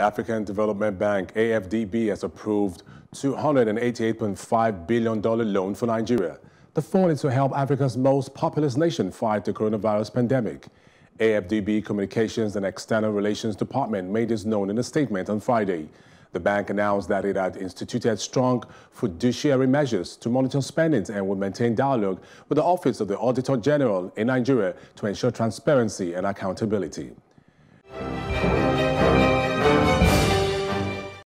African Development Bank, AFDB, has approved $288.5 billion loan for Nigeria. The fund is to help Africa's most populous nation fight the coronavirus pandemic. AFDB Communications and External Relations Department made this known in a statement on Friday. The bank announced that it had instituted strong fiduciary measures to monitor spending and will maintain dialogue with the Office of the Auditor General in Nigeria to ensure transparency and accountability.